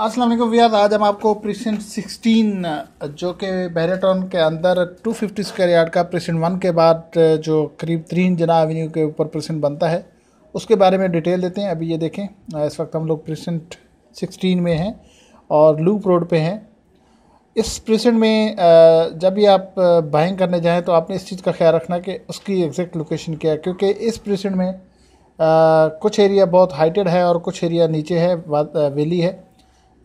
अस्सलाम वालेकुम आज हम आपको प्रेसेंट 16 जो कि बैरेटॉन के अंदर 250 स्क्वायर यार्ड का प्रेसेंट वन के बाद जो करीब तीन जना एवेन्यू के ऊपर प्रेसेंट बनता है उसके बारे में डिटेल देते हैं अभी ये देखें इस वक्त हम लोग प्रेसेंट 16 में हैं और लूप रोड पे हैं इस प्रेसेंट में जब भी आप बाइंग करने जाएँ तो आपने इस चीज़ का ख्याल रखना कि उसकी एग्जैक्ट लोकेशन क्या है क्योंकि इस प्रेसेंट में कुछ एरिया बहुत हाइटेड है और कुछ एरिया नीचे है वेली है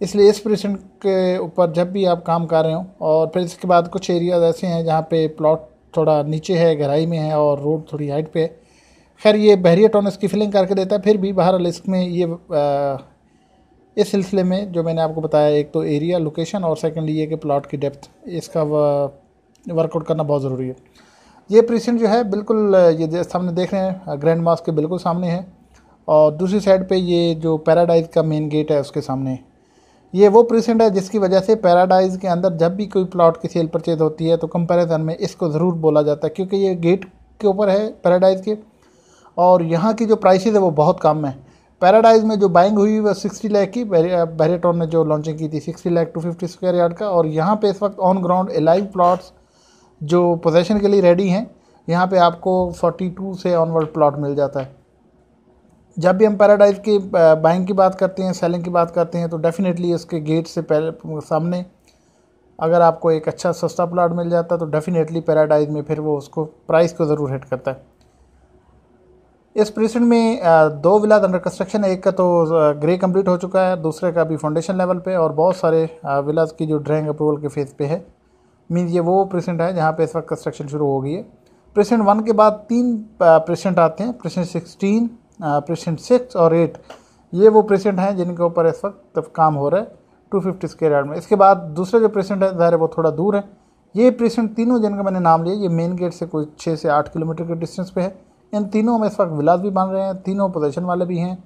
इसलिए इस प्रेजेंट के ऊपर जब भी आप काम कर रहे हो और फिर इसके बाद कुछ एरियाज ऐसे हैं जहाँ पे प्लॉट थोड़ा नीचे है गहराई में है और रोड थोड़ी हाइट पे है खैर ये बहरिया टोन इसकी फिलिंग करके देता है फिर भी बहरहाल में ये आ, इस सिलसिले में जो मैंने आपको बताया एक तो एरिया लोकेशन और सेकेंडली ये कि प्लाट की डेप्थ इसका वर्कआउट करना बहुत ज़रूरी है ये प्रीसेंट जो है बिल्कुल ये सामने देख रहे हैं ग्रैंड मास्क के बिल्कुल सामने है और दूसरी साइड पे ये जो पैराडाइज का मेन गेट है उसके सामने ये वो प्रेसेंट है जिसकी वजह से पैराडाइज के अंदर जब भी कोई प्लॉट की सेल परचेज होती है तो कंपैरिजन में इसको ज़रूर बोला जाता है क्योंकि ये गेट के ऊपर है पैराडाइज के और यहाँ की जो प्राइसेज है वो बहुत कम है पैराडाइज में जो बाइंग हुई वो सिक्सटी लैख की बैरेटॉन ने जो लॉन्चिंग की थी sixty lakh two fifty square yard का और यहाँ पे इस वक्त ऑन ग्राउंड एलाइव प्लॉट्स जो पोजेशन के लिए रेडी हैं यहाँ पे आपको फोर्टी टू से ऑनवर्ड प्लॉट मिल जाता है जब भी हम पैराडाइज की बाइंग की बात करते हैं सेलिंग की बात करते हैं तो डेफ़िनेटली उसके गेट से सामने अगर आपको एक अच्छा सस्ता प्लाट मिल जाता है तो डेफ़िनेटली पैराडाइज में फिर वो उसको प्राइस को ज़रूर हिट करता है इस प्रेसेंट में दो विलाज अंडर कंस्ट्रक्शन है एक का तो ग्रे कंप्लीट हो चुका है दूसरे का भी फाउंडेशन लेवल पे और बहुत सारे विलाज की जो ड्राइंग अप्रूवल के फेज़ पे है मीन ये वो प्रेसेंट है जहाँ पे इस वक्त कंस्ट्रक्शन शुरू हो गई है प्रेसेंट वन के बाद तीन प्रेसेंट आते हैं प्रेसेंट सिक्सटीन पेशेंट सिक्स और एट ये वो पेशेंट हैं जिनके ऊपर इस वक्त तब काम हो रहा है टू फिफ्टी स्केयर यार्ड में इसके बाद दूसरे जो पेशेंट है ज़ाहिर है वो थोड़ा दूर है ये पेशेंट तीनों जिनका मैंने नाम लिया ये मेन गेट से कोई छः से आठ किलोमीटर के डिस्टेंस पे है इन तीनों में इस वक्त विलास भी बन रहे हैं तीनों पोजेशन वाले भी हैं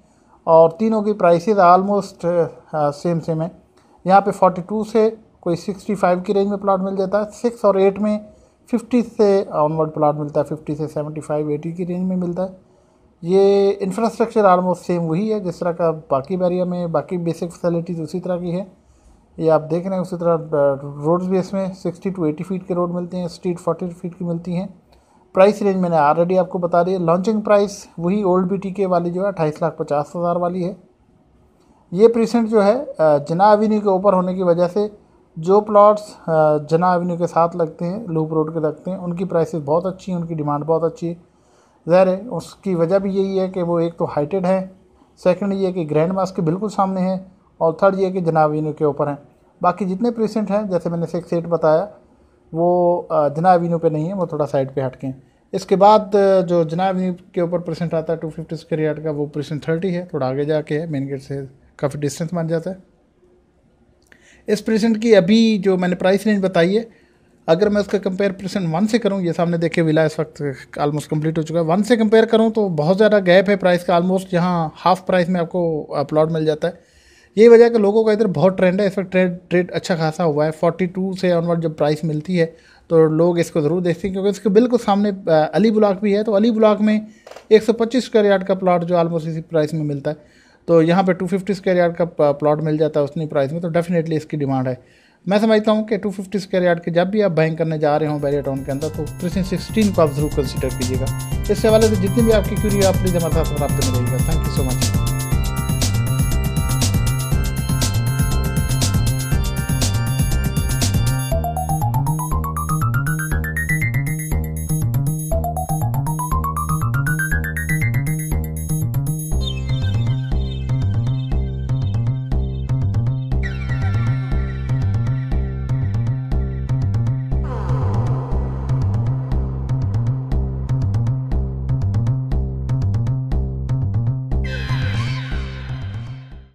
और तीनों की प्राइस आलमोस्ट सेम सेम है यहाँ पे 42 से कोई 65 की रेंज में प्लाट मिल जाता है सिक्स और एट में 50 से ऑनवर्ड प्लाट मिलता है 50 से 75 80 की रेंज में मिलता है ये इंफ्रास्ट्रक्चर आलमोस्ट सेम वही है जिस तरह का बाकी बैरिया में बाकी बेसिक फैसिलिटीज़ उसी तरह की है ये आप देख रहे हैं उसी तरह रोड्स भी इसमें सिक्सटी टू एटी फीट के रोड मिलते हैं स्ट्रीट फोर्टी फीट की मिलती हैं प्राइस रेंज मैंने ऑलरेडी आपको बता दी लॉन्चिंग प्राइस वही ओल्ड बी के वाली जो है अट्ठाईस लाख पचास हज़ार वाली है ये प्रीसेंट जो है जना एवेन्यू के ऊपर होने की वजह से जो प्लॉट्स जना एवेन्यू के साथ लगते हैं लूप रोड के लगते हैं उनकी प्राइसेस बहुत अच्छी हैं उनकी डिमांड बहुत अच्छी है ज़ाहिर है उसकी वजह भी यही है कि वो एक तो हाइटेड है सेकंड ये कि ग्रैंड मास के बिल्कुल सामने हैं और थर्ड ये कि जनाब इनू के ऊपर हैं बाकी जितने प्रेसेंट हैं जैसे मैंने सिक्स एट बताया वो जनाब इनू पर नहीं है वो थोड़ा साइड पर हटके हैं इसके बाद जो जनाब के ऊपर प्रेसेंट आता है टू फिफ्टी स्क्र यार्ड का वो प्रेसेंट थर्टी है थोड़ा आगे जाके है मेन गेट से काफ़ी डिस्टेंस बन जाता है इस प्रेसेंट की अभी जो मैंने प्राइस रेंज बताई है अगर मैं उसका कंपेयर प्रेसेंट वन से करूँ ये सामने देखे विला इस वक्त ऑलमोस्ट कंप्लीट हो चुका है वन से कंपेयर करूँ तो बहुत ज़्यादा गैप है प्राइस का ऑलमोस्ट जहाँ हाफ प्राइस में आपको प्लॉट uh, मिल जाता है यही वजह है कि लोगों का इधर बहुत ट्रेंड है इस वक्त ट्रेड ट्रेड अच्छा खासा हुआ है फोर्टी टू से ऑनवर्ड जब प्राइस मिलती है तो लोग इसको ज़रूर देखते हैं क्योंकि इसके बिल्कुल सामने uh, अली ब्लॉक भी है तो अली ब्लॉक में एक सौ पच्चीस स्क्वायर यार्ड का प्लाट जो आलमोस्ट इसी प्राइस में मिलता है तो यहाँ पे फिफ्टी स्क्वायर यार्ड का प्लॉट uh, मिल जाता है उसने प्राइस में तो डेफिनेटली इसकी डिमांड है मैं समझता हूँ कि टू फिफ्टी स्क्वेयर यार्ड के जब भी आप बाइंग करने जा रहे हो टाउन के अंदर तो थ्री सिक्सटीन को आप जरूर कंसिडर कीजिएगा इससे हवाले से जितनी भी आपकी क्यूरी आप प्लीज़ हमारे साथ रब्ते में रहिएगा थैंक यू सो मच